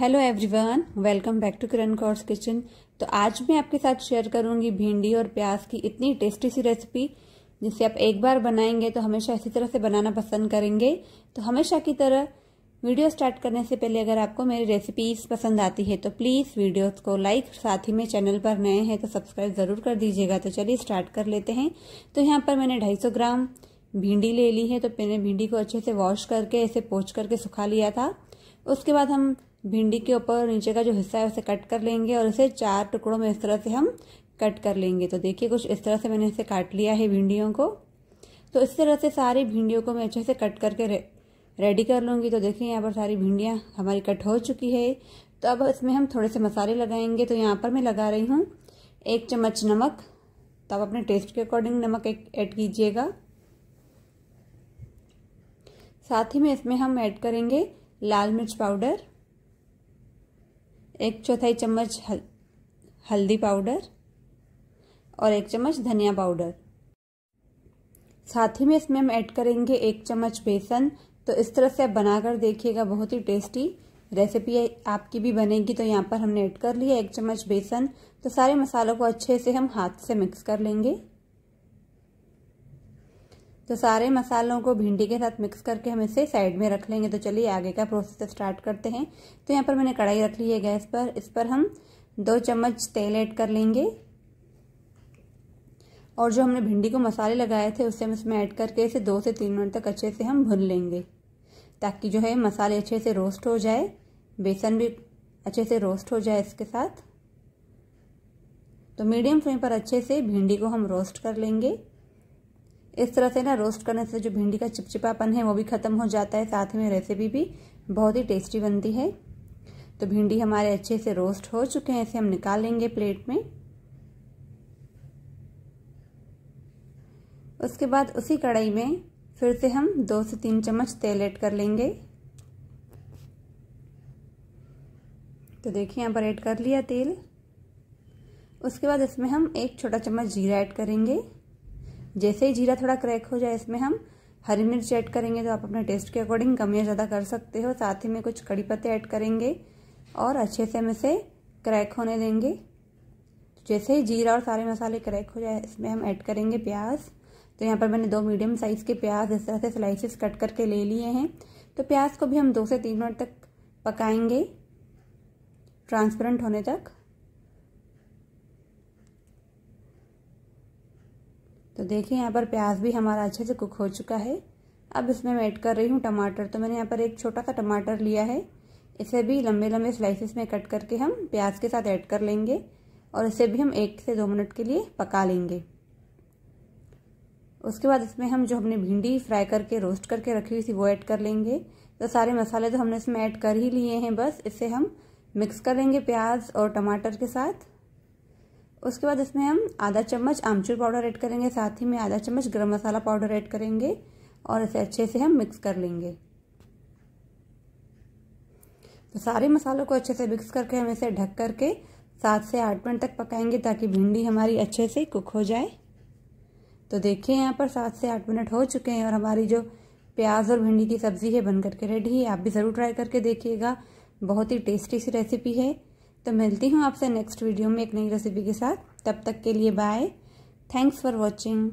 hello everyone welcome back to Kiran Kaur's kitchen तो आज मैं आपके साथ शेयर करूंगी भिंडी और प्याज की इतनी टेस्टी सी रेसिपी जिसे आप एक बार बनाएंगे तो हमेशा इसी तरह से बनाना पसंद करेंगे तो हमेशा की तरह वीडियो स्टार्ट करने से पहले अगर आपको मेरी रेसिपीज पसंद आती है तो प्लीज़ वीडियोस को लाइक साथ ही में चैनल पर नए हैं तो सब्सक्राइब ज़रूर कर दीजिएगा तो चलिए स्टार्ट कर लेते हैं तो यहाँ पर मैंने 250 ग्राम भिंडी ले ली है तो मैंने भिंडी को अच्छे से वॉश करके इसे पोच करके सुखा लिया था उसके बाद हम भिंडी के ऊपर नीचे का जो हिस्सा है उसे कट कर लेंगे और इसे चार टुकड़ों में इस तरह से हम कट कर लेंगे तो देखिए कुछ इस तरह से मैंने इसे काट लिया है भिंडियों को तो इस तरह से सारी भिंडियों को मैं अच्छे से कट करके रेडी कर लूँगी तो देखिए यहाँ पर सारी भिंडियाँ हमारी कट हो चुकी है तो अब इसमें हम थोड़े से मसाले लगाएंगे तो यहाँ पर मैं लगा रही हूँ एक चम्मच नमक तो आप अपने टेस्ट के अकॉर्डिंग नमक ऐड कीजिएगा साथ ही में इसमें हम ऐड करेंगे लाल मिर्च पाउडर एक चौथाई चम्मच हल, हल्दी पाउडर और एक चम्मच धनिया पाउडर साथ ही में इसमें हम ऐड करेंगे एक चम्मच बेसन तो इस तरह से आप बनाकर देखिएगा बहुत ही टेस्टी रेसिपी आपकी भी बनेगी तो यहाँ पर हमने ऐड कर लिया एक चम्मच बेसन तो सारे मसालों को अच्छे से हम हाथ से मिक्स कर लेंगे तो सारे मसालों को भिंडी के साथ मिक्स करके हम इसे साइड में रख लेंगे तो चलिए आगे का प्रोसेस स्टार्ट करते हैं तो यहाँ पर मैंने कढ़ाई रख ली है गैस पर इस पर हम दो चम्मच तेल ऐड कर लेंगे और जो हमने भिंडी को मसाले लगाए थे उसे हम इसमें ऐड करके इसे दो से तीन मिनट तक अच्छे से हम भून लेंगे ताकि जो है मसाले अच्छे से रोस्ट हो जाए बेसन भी अच्छे से रोस्ट हो जाए इसके साथ तो मीडियम फ्लेम पर अच्छे से भिंडी को हम रोस्ट कर लेंगे इस तरह से ना रोस्ट करने से जो भिंडी का चिपचिपापन है वो भी ख़त्म हो जाता है साथ में रेसिपी भी बहुत ही टेस्टी बनती है तो भिंडी हमारे अच्छे से रोस्ट हो चुके हैं इसे हम निकाल लेंगे प्लेट में उसके बाद उसी कढ़ाई में फिर से हम दो से तीन चम्मच तेल ऐड कर लेंगे तो देखिए यहाँ पर ऐड कर लिया तेल उसके बाद इसमें हम एक छोटा चम्मच जीरा ऐड करेंगे जैसे ही जीरा थोड़ा क्रैक हो जाए इसमें हम हरी मिर्च ऐड करेंगे तो आप अपने टेस्ट के अकॉर्डिंग कम या ज़्यादा कर सकते हो साथ ही में कुछ कड़ी पत्ते ऐड करेंगे और अच्छे से हम इसे क्रैक होने देंगे जैसे ही जीरा और सारे मसाले क्रैक हो जाए इसमें हम ऐड करेंगे प्याज तो यहाँ पर मैंने दो मीडियम साइज़ के प्याज इस तरह से स्लाइसिस कट करके ले लिए हैं तो प्याज को भी हम दो से तीन मिनट तक पकाएंगे ट्रांसपेरेंट होने तक देखिए यहाँ पर प्याज भी हमारा अच्छे से कुक हो चुका है अब इसमें मैं ऐड कर रही हूँ टमाटर तो मैंने यहाँ पर एक छोटा सा टमाटर लिया है इसे भी लंबे लंबे स्लाइसिस में कट करके हम प्याज के साथ ऐड कर लेंगे और इसे भी हम एक से दो मिनट के लिए पका लेंगे उसके बाद इसमें हम जो हमने भिंडी फ्राई करके रोस्ट करके रखी हुई थी वो ऐड कर लेंगे तो सारे मसाले तो हमने इसमें ऐड कर ही लिए हैं बस इसे हम मिक्स कर लेंगे प्याज और टमाटर के साथ उसके बाद इसमें हम आधा चम्मच आमचूर पाउडर ऐड करेंगे साथ ही में आधा चम्मच गरम मसाला पाउडर ऐड करेंगे और इसे अच्छे से हम मिक्स कर लेंगे तो सारे मसालों को अच्छे से मिक्स करके हम इसे ढक करके सात से आठ मिनट तक पकाएंगे ताकि भिंडी हमारी अच्छे से कुक हो जाए तो देखिए यहाँ पर सात से आठ मिनट हो चुके हैं और हमारी जो प्याज और भिंडी की सब्ज़ी है बन करके रेडी है आप भी ज़रूर ट्राई करके देखिएगा बहुत ही टेस्टी सी रेसिपी है तो मिलती हूँ आपसे नेक्स्ट वीडियो में एक नई रेसिपी के साथ तब तक के लिए बाय थैंक्स फॉर वॉचिंग